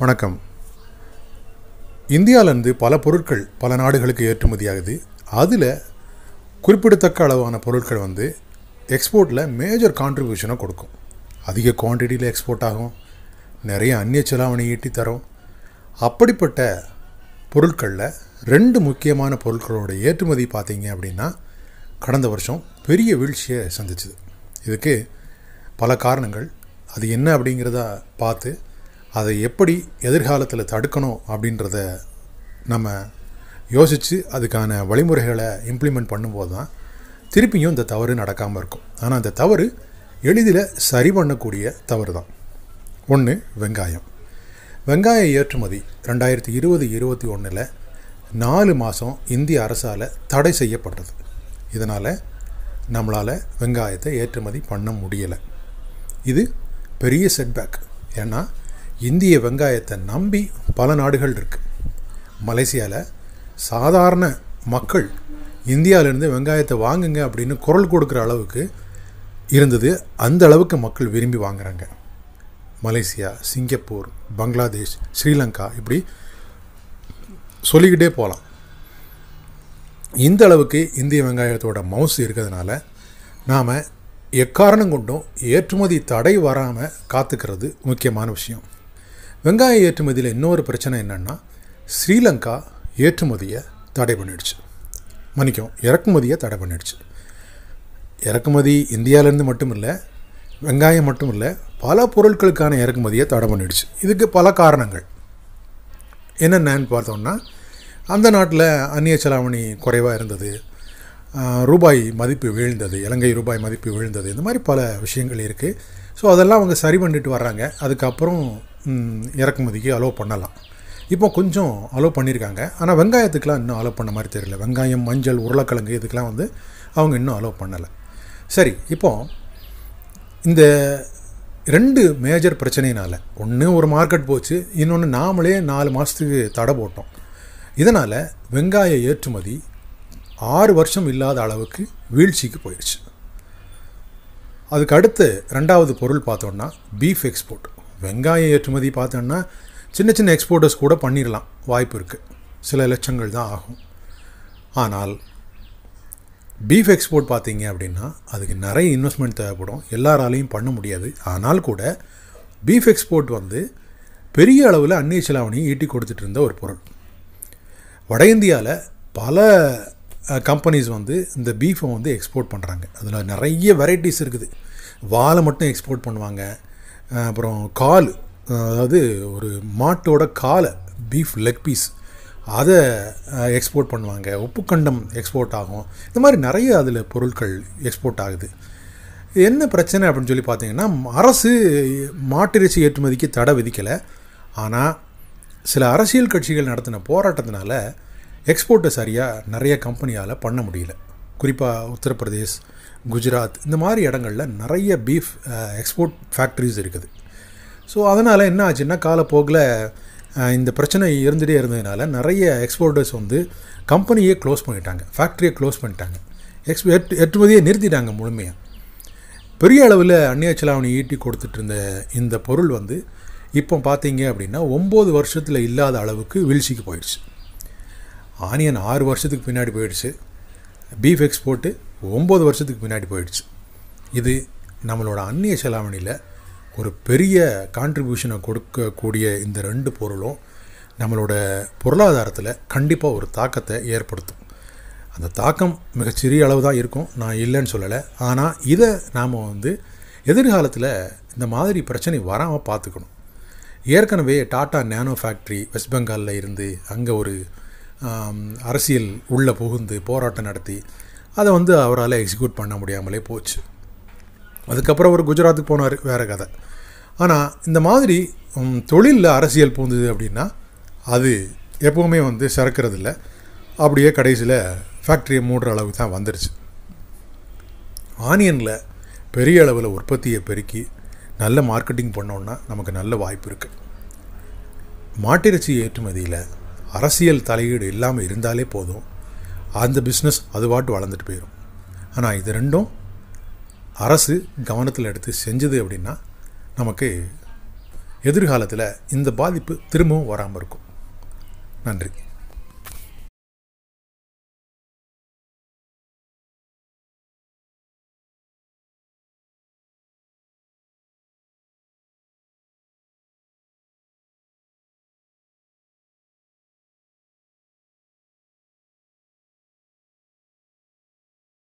வணக்கம் இந்தியாவிலேருந்து பல பொருட்கள் பல நாடுகளுக்கு ஏற்றுமதியாகுது அதில் குறிப்பிடத்தக்க அளவான பொருட்கள் வந்து எக்ஸ்போர்ட்டில் மேஜர் கான்ட்ரிபியூஷனை கொடுக்கும் அதிக குவான்டிட்டியில் எக்ஸ்போர்ட் ஆகும் நிறைய அந்நிய செலாவணி ஈட்டி தரும் அப்படிப்பட்ட பொருட்களில் ரெண்டு முக்கியமான பொருட்களோட ஏற்றுமதி பார்த்தீங்க அப்படின்னா கடந்த வருஷம் பெரிய வீழ்ச்சியை சந்திச்சுது இதுக்கு பல காரணங்கள் அது என்ன அப்படிங்கிறத பார்த்து அதை எப்படி எதிர்காலத்தில் தடுக்கணும் அப்படின்றத நம்ம யோசித்து அதுக்கான வழிமுறைகளை இம்ப்ளிமெண்ட் பண்ணும்போது தான் திருப்பியும் இந்த தவறு நடக்காமல் இருக்கும் ஆனால் அந்த தவறு எளிதில் சரி பண்ணக்கூடிய தவறு தான் ஒன்று வெங்காயம் வெங்காய ஏற்றுமதி ரெண்டாயிரத்தி இருபது இருபத்தி ஒன்றில் நாலு மாதம் இந்திய அரசால் தடை செய்யப்பட்டது இதனால் நம்மளால் வெங்காயத்தை ஏற்றுமதி பண்ண முடியலை இது பெரிய செட்பேக் ஏன்னா இந்திய வெங்காயத்தை நம்பி பல நாடுகள் இருக்குது மலேசியாவில் சாதாரண மக்கள் இந்தியாவிலேருந்து வெங்காயத்தை வாங்குங்க அப்படின்னு குரல் கொடுக்குற அளவுக்கு இருந்தது அந்த அளவுக்கு மக்கள் விரும்பி வாங்குகிறாங்க மலேசியா சிங்கப்பூர் பங்களாதேஷ் ஸ்ரீலங்கா இப்படி சொல்லிக்கிட்டே போகலாம் இந்த அளவுக்கு இந்திய வெங்காயத்தோட மவுசு இருக்கிறதுனால நாம் எக்காரணம் கொண்டும் ஏற்றுமதி தடை வராமல் காத்துக்கிறது முக்கியமான விஷயம் வெங்காய ஏற்றுமதியில் இன்னொரு பிரச்சனை என்னென்னா ஸ்ரீலங்கா ஏற்றுமதியை தடை பண்ணிடுச்சு மன்னிக்கும் இறக்குமதியை தடை பண்ணிடுச்சு இறக்குமதி இந்தியாவிலேருந்து மட்டும் இல்லை வெங்காயம் மட்டும் இல்லை பல பொருட்களுக்கான இறக்குமதியை தடை பண்ணிடுச்சு இதுக்கு பல காரணங்கள் என்னென்னு பார்த்தோம்னா அந்த நாட்டில் அந்நிய செலாவணி குறைவாக இருந்தது ரூபாய் மதிப்பு வீழ்ந்தது இலங்கை ரூபாய் மதிப்பு வீழ்ந்தது இந்த மாதிரி பல விஷயங்கள் இருக்குது ஸோ அதெல்லாம் அவங்க சரி பண்ணிட்டு வர்றாங்க அதுக்கப்புறம் இறக்குமதிக்கு அலோவ் பண்ணலாம் இப்போ கொஞ்சம் அலோவ் பண்ணியிருக்காங்க ஆனால் வெங்காயத்துக்கெலாம் இன்னும் அலோவ் பண்ண மாதிரி தெரியல வெங்காயம் மஞ்சள் உருளைக்கிழங்கு இதுக்கெலாம் வந்து அவங்க இன்னும் அலோவ் பண்ணலை சரி இப்போது இந்த ரெண்டு மேஜர் பிரச்சனையினால் ஒன்று ஒரு மார்க்கெட் போச்சு இன்னொன்று நாமளே நாலு மாதத்துக்கு தடை போட்டோம் இதனால் வெங்காய ஏற்றுமதி ஆறு வருஷம் இல்லாத அளவுக்கு வீழ்ச்சிக்கு போயிடுச்சு அதுக்கு அடுத்து ரெண்டாவது பொருள் பார்த்தோன்னா பீஃப் எக்ஸ்போர்ட் வெங்காய ஏற்றுமதி பார்த்தோன்னா சின்ன சின்ன எக்ஸ்போர்ட்டர்ஸ் கூட பண்ணிடலாம் வாய்ப்பு இருக்குது சில லட்சங்கள் தான் ஆகும் ஆனால் பீஃப் எக்ஸ்போர்ட் பார்த்தீங்க அப்படின்னா அதுக்கு நிறைய இன்வெஸ்ட்மெண்ட் தேவைப்படும் எல்லாராலையும் பண்ண முடியாது ஆனால் கூட பீஃப் எக்ஸ்போர்ட் வந்து பெரிய அளவில் அந்நிய செலாவணியை ஈட்டி கொடுத்துட்டு இருந்த ஒரு பொருள் வட இந்தியாவில் பல கம்பெனிஸ் வந்து இந்த பீஃபை வந்து எக்ஸ்போர்ட் பண்ணுறாங்க அதில் நிறைய வெரைட்டிஸ் இருக்குது வாழை மட்டும் எக்ஸ்போர்ட் பண்ணுவாங்க அப்புறம் கால் அதாவது ஒரு மாட்டோட காலை பீஃப் லெக் பீஸ் அதை எக்ஸ்போர்ட் பண்ணுவாங்க உப்புக்கண்டம் எக்ஸ்போர்ட் ஆகும் இந்த மாதிரி நிறைய அதில் பொருட்கள் எக்ஸ்போர்ட் ஆகுது என்ன பிரச்சனை அப்படின்னு சொல்லி பார்த்தீங்கன்னா அரசு மாட்டிறைச்சி ஏற்றுமதிக்கு தடை விதிக்கலை ஆனால் சில அரசியல் கட்சிகள் நடத்தின போராட்டத்தினால எக்ஸ்போர்ட்டை சரியாக நிறைய கம்பெனியால் பண்ண முடியல குறிப்பாக உத்தரப்பிரதேஷ் குஜராத் இந்த மாதிரி இடங்களில் நிறைய பீஃப் எக்ஸ்போர்ட் ஃபேக்ட்ரிஸ் இருக்குது ஸோ அதனால் என்ன ஆச்சுன்னா காலப்போக்கில் இந்த பிரச்சனை இருந்துகிட்டே இருந்ததுனால நிறைய எக்ஸ்போர்ட்டர்ஸ் வந்து கம்பெனியே க்ளோஸ் பண்ணிட்டாங்க ஃபேக்ட்ரியை க்ளோஸ் பண்ணிட்டாங்க எக்ஸ் எட்டு எட்டுமதியை நிறுத்திட்டாங்க முழுமையாக பெரிய அளவில் அந்நிய செலாவணி ஈட்டி கொடுத்துட்டு இருந்த இந்த பொருள் வந்து இப்போ பார்த்தீங்க அப்படின்னா ஒம்பது வருஷத்தில் இல்லாத அளவுக்கு வீழ்ச்சிக்கு போயிடுச்சு ஆனியன் ஆறு வருஷத்துக்கு பின்னாடி போயிடுச்சு பீஃப் எக்ஸ்போர்ட்டு ஒம்பது வருஷத்துக்கு பின்னாடி போயிடுச்சு இது நம்மளோட அந்நிய செலாவணியில் ஒரு பெரிய கான்ட்ரிபியூஷனை கொடுக்கக்கூடிய இந்த ரெண்டு பொருளும் நம்மளோட பொருளாதாரத்தில் கண்டிப்பாக ஒரு தாக்கத்தை ஏற்படுத்தும் அந்த தாக்கம் மிகச்சிறிய அளவு தான் இருக்கும் நான் இல்லைன்னு சொல்லலை ஆனால் இதை நாம் வந்து எதிர்காலத்தில் இந்த மாதிரி பிரச்சனை வராமல் பார்த்துக்கணும் ஏற்கனவே டாட்டா நேனோ ஃபேக்ட்ரி வெஸ்ட் பெங்காலில் இருந்து அங்கே ஒரு அரசியல் உள்ளே புகுந்து போராட்டம் நடத்தி அதை வந்து அவரால் எக்ஸிக்யூட் பண்ண முடியாமலே போச்சு அதுக்கப்புறம் அவர் குஜராத்துக்கு போனார் வேறு கதை ஆனால் இந்த மாதிரி தொழிலில் அரசியல் பூந்தது அப்படின்னா அது எப்போவுமே வந்து சிறக்கிறது இல்லை அப்படியே கடைசியில் ஃபேக்ட்ரியை மூடுற அளவுக்கு தான் வந்துடுச்சு ஆனியனில் பெரிய அளவில் உற்பத்தியை பெருக்கி நல்ல மார்க்கெட்டிங் பண்ணோன்னா நமக்கு நல்ல வாய்ப்பு இருக்குது மாட்டிறைச்சி ஏற்றுமதியில் அரசியல் தலையீடு இல்லாமல் இருந்தாலே போதும் அந்த பிஸ்னஸ் அது பாட்டு வளர்ந்துட்டு போயிடும் ஆனால் இது ரெண்டும் அரசு கவனத்தில் எடுத்து செஞ்சது அப்படின்னா நமக்கு எதிர்காலத்தில் இந்த பாதிப்பு திரும்பவும் வராமல் இருக்கும் நன்றி